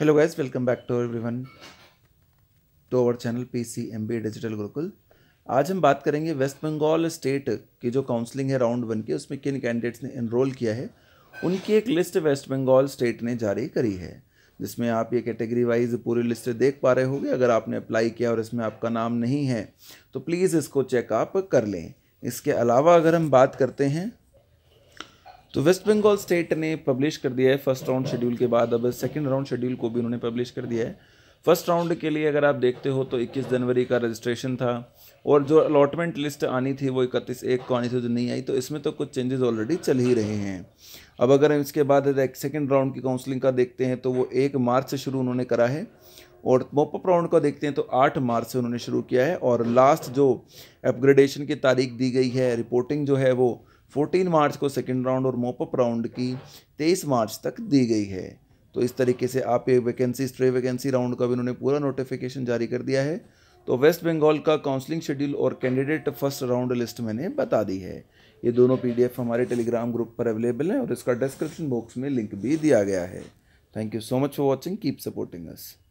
hello guys welcome back to everyone to our channel B digital Gurukul आज हम बात करेंगे वेस्ट बंगाल स्टेट की जो काउंसलिंग है राउंड वन की उसमें किन कैंडिडेट्स ने इनरोल किया है उनकी एक लिस्ट वेस्ट बंगाल स्टेट ने जारी करी है जिसमें आप ये कैटेगरी वाइज पूरी लिस्ट देख पा रहे होगे अगर आपने अप्लाई किया और इसमें आपका नाम नहीं है तो प्लीज़ इसको चेकअप कर लें इसके अलावा अगर हम बात करते हैं तो वेस्ट बंगाल स्टेट ने पब्लिश कर दिया है फर्स्ट राउंड शेड्यूल के बाद अब सेकेंड राउंड शेड्यूल को भी उन्होंने पब्लिश कर दिया है फर्स्ट राउंड के लिए अगर आप देखते हो तो 21 जनवरी का रजिस्ट्रेशन था और जो अलॉटमेंट लिस्ट आनी थी वो इकतीस एक को आनी थी जो तो नहीं आई तो इसमें तो कुछ चेंजेस ऑलरेडी चल ही रहे हैं अब अगर इसके बाद सेकेंड राउंड की काउंसलिंग का देखते हैं तो वो एक मार्च से शुरू उन्होंने करा है और मोपअप राउंड का देखते हैं तो आठ मार्च से उन्होंने शुरू किया है और लास्ट जो अपग्रेडेशन की तारीख दी गई है रिपोर्टिंग जो है वो 14 मार्च को सेकेंड राउंड और मोपअप राउंड की 23 मार्च तक दी गई है तो इस तरीके से आप ये वैकेंसी स्ट्रे वैकेंसी राउंड का भी उन्होंने पूरा नोटिफिकेशन जारी कर दिया है तो वेस्ट बंगाल का काउंसलिंग शेड्यूल और कैंडिडेट फर्स्ट राउंड लिस्ट मैंने बता दी है ये दोनों पी हमारे टेलीग्राम ग्रुप पर अवेलेबल हैं और इसका डिस्क्रिप्शन बॉक्स में लिंक भी दिया गया है thank you so much for watching keep supporting us